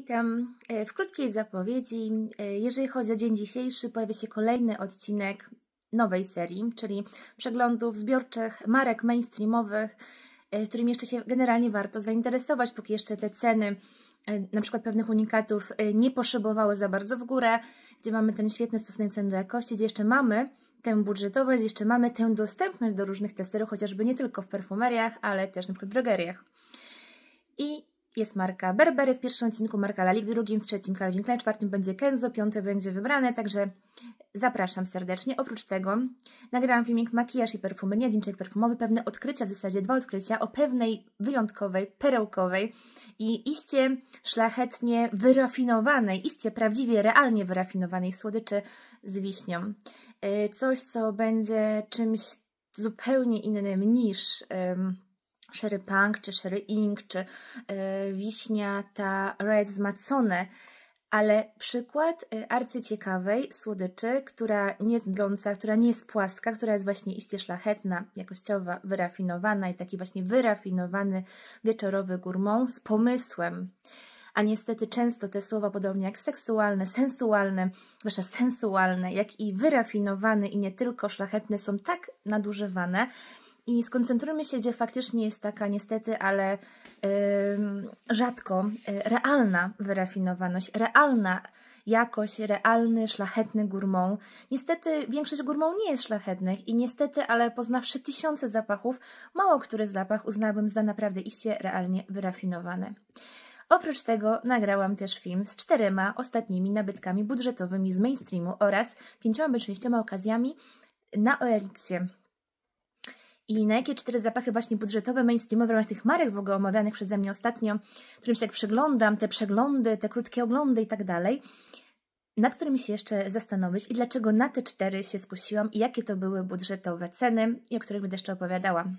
Witam e, w krótkiej zapowiedzi. E, jeżeli chodzi o dzień dzisiejszy, pojawi się kolejny odcinek nowej serii, czyli przeglądów zbiorczych marek mainstreamowych, e, którym jeszcze się generalnie warto zainteresować, póki jeszcze te ceny na przykład pewnych unikatów nie poszybowały za bardzo w górę, gdzie mamy ten świetny stosunek cen do jakości, gdzie jeszcze mamy tę budżetowość, jeszcze mamy tę dostępność do różnych testerów, chociażby nie tylko w perfumeriach, ale też na przykład w drogeriach jest marka Berbery w pierwszym odcinku, marka Lali, w drugim, w trzecim Calvin Klein, w czwartym będzie Kenzo, piąte będzie wybrane, także zapraszam serdecznie. Oprócz tego nagrałam filmik makijaż i perfumy, nie drinczek perfumowy, pewne odkrycia, w zasadzie dwa odkrycia o pewnej wyjątkowej, perełkowej i iście szlachetnie wyrafinowanej, iście prawdziwie, realnie wyrafinowanej słodyczy z wiśnią. Y, coś, co będzie czymś zupełnie innym niż... Sherry Punk, czy Sherry Ink, czy e, wiśnia ta Red zmacone. ale przykład e, arcyciekawej słodyczy, która nie jest mdląca, która nie jest płaska, która jest właśnie iście szlachetna, jakościowa, wyrafinowana i taki właśnie wyrafinowany wieczorowy gourmand z pomysłem. A niestety często te słowa, podobnie jak seksualne, sensualne, zwłaszcza sensualne, jak i wyrafinowany i nie tylko szlachetne są tak nadużywane, i skoncentrujmy się, gdzie faktycznie jest taka niestety, ale rzadko y, realna wyrafinowaność, realna jakość, realny, szlachetny gurmą. Niestety większość gurmą nie jest szlachetnych i niestety, ale poznawszy tysiące zapachów, mało który zapach uznałabym za naprawdę iście realnie wyrafinowany. Oprócz tego nagrałam też film z czterema ostatnimi nabytkami budżetowymi z mainstreamu oraz pięcioma czy sześcioma okazjami na olx i na jakie cztery zapachy właśnie budżetowe, mainstreamowe ramach tych marek w ogóle omawianych przeze mnie ostatnio, którym się tak przeglądam, te przeglądy, te krótkie oglądy i tak dalej, nad którymi się jeszcze zastanowić i dlaczego na te cztery się skusiłam i jakie to były budżetowe ceny, i o których będę jeszcze opowiadała.